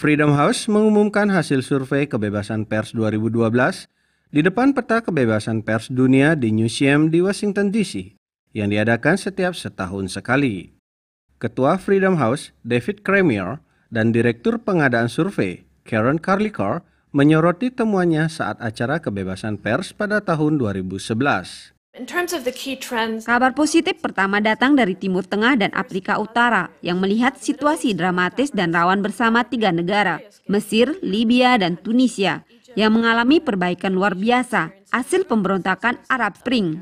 Freedom House mengumumkan hasil survei kebebasan pers 2012 di depan peta kebebasan pers dunia di Newseum di Washington DC yang diadakan setiap setahun sekali. Ketua Freedom House David Kramer dan Direktur Pengadaan Survei Karen Carlicar menyoroti temuannya saat acara kebebasan pers pada tahun 2011. Kabar positif pertama datang dari Timur Tengah dan Afrika Utara yang melihat situasi dramatis dan rawan bersama tiga negara, Mesir, Libya, dan Tunisia, yang mengalami perbaikan luar biasa hasil pemberontakan Arab Spring.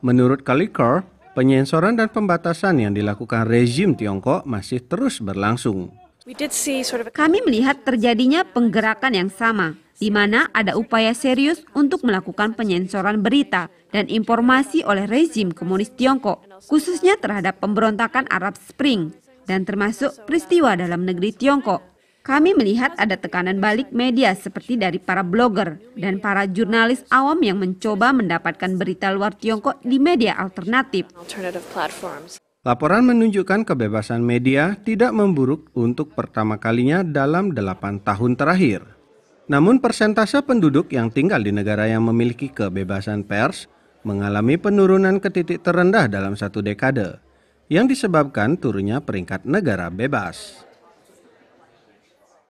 Menurut Kalikor, penyensoran dan pembatasan yang dilakukan rezim Tiongkok masih terus berlangsung. Kami melihat terjadinya penggerakan yang sama, di mana ada upaya serius untuk melakukan penyensoran berita dan informasi oleh rezim komunis Tiongkok, khususnya terhadap pemberontakan Arab Spring dan termasuk peristiwa dalam negeri Tiongkok. Kami melihat ada tekanan balik media seperti dari para blogger dan para jurnalis awam yang mencoba mendapatkan berita luar Tiongkok di media alternatif. Laporan menunjukkan kebebasan media tidak memburuk untuk pertama kalinya dalam delapan tahun terakhir. Namun persentase penduduk yang tinggal di negara yang memiliki kebebasan pers mengalami penurunan ke titik terendah dalam satu dekade, yang disebabkan turunnya peringkat negara bebas.